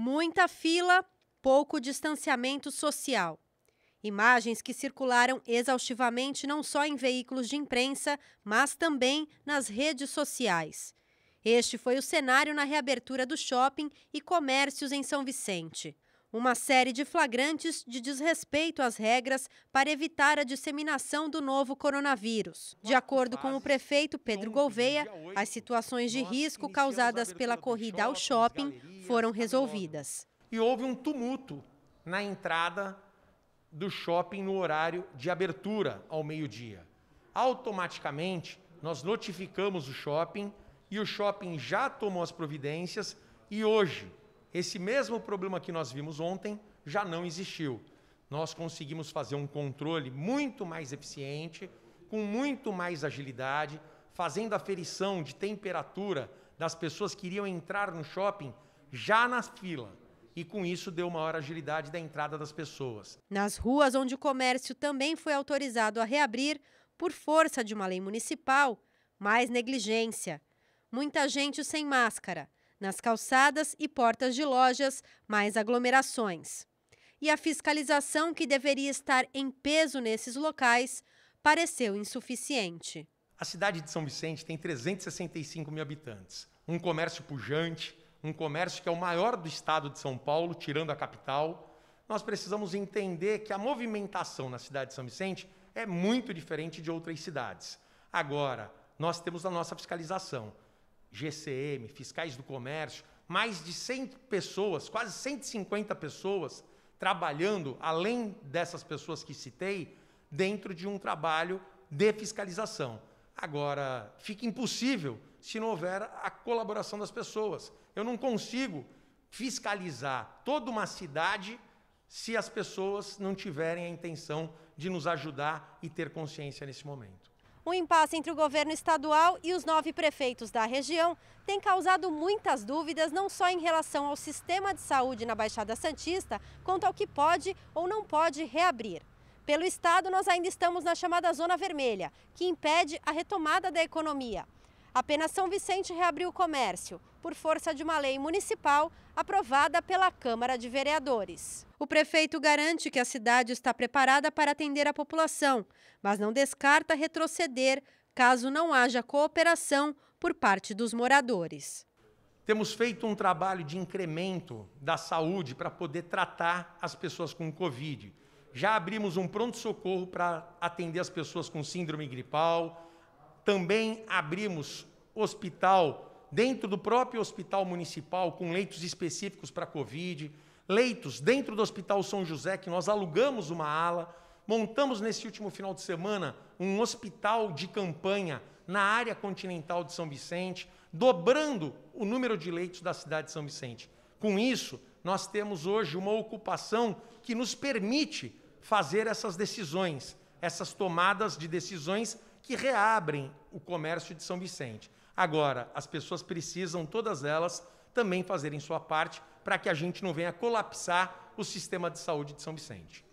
Muita fila, pouco distanciamento social. Imagens que circularam exaustivamente não só em veículos de imprensa, mas também nas redes sociais. Este foi o cenário na reabertura do shopping e comércios em São Vicente uma série de flagrantes de desrespeito às regras para evitar a disseminação do novo coronavírus. De acordo com o prefeito Pedro Gouveia, as situações de risco causadas pela corrida ao shopping foram resolvidas. E houve um tumulto na entrada do shopping no horário de abertura ao meio-dia. Automaticamente, nós notificamos o shopping e o shopping já tomou as providências e hoje esse mesmo problema que nós vimos ontem já não existiu. Nós conseguimos fazer um controle muito mais eficiente, com muito mais agilidade, fazendo aferição de temperatura das pessoas que iriam entrar no shopping já na fila. E com isso deu maior agilidade da entrada das pessoas. Nas ruas onde o comércio também foi autorizado a reabrir, por força de uma lei municipal, mais negligência. Muita gente sem máscara nas calçadas e portas de lojas, mais aglomerações. E a fiscalização que deveria estar em peso nesses locais pareceu insuficiente. A cidade de São Vicente tem 365 mil habitantes, um comércio pujante, um comércio que é o maior do estado de São Paulo, tirando a capital. Nós precisamos entender que a movimentação na cidade de São Vicente é muito diferente de outras cidades. Agora, nós temos a nossa fiscalização. GCM, fiscais do comércio, mais de 100 pessoas, quase 150 pessoas trabalhando, além dessas pessoas que citei, dentro de um trabalho de fiscalização. Agora, fica impossível se não houver a colaboração das pessoas. Eu não consigo fiscalizar toda uma cidade se as pessoas não tiverem a intenção de nos ajudar e ter consciência nesse momento. O impasse entre o governo estadual e os nove prefeitos da região tem causado muitas dúvidas, não só em relação ao sistema de saúde na Baixada Santista, quanto ao que pode ou não pode reabrir. Pelo estado, nós ainda estamos na chamada Zona Vermelha, que impede a retomada da economia. Apenas São Vicente reabriu o comércio, por força de uma lei municipal aprovada pela Câmara de Vereadores. O prefeito garante que a cidade está preparada para atender a população, mas não descarta retroceder caso não haja cooperação por parte dos moradores. Temos feito um trabalho de incremento da saúde para poder tratar as pessoas com Covid. Já abrimos um pronto-socorro para atender as pessoas com síndrome gripal, também abrimos hospital dentro do próprio hospital municipal com leitos específicos para COVID, leitos dentro do Hospital São José que nós alugamos uma ala, montamos nesse último final de semana um hospital de campanha na área continental de São Vicente, dobrando o número de leitos da cidade de São Vicente. Com isso, nós temos hoje uma ocupação que nos permite fazer essas decisões, essas tomadas de decisões que reabrem o comércio de São Vicente. Agora, as pessoas precisam, todas elas, também fazerem sua parte para que a gente não venha colapsar o sistema de saúde de São Vicente.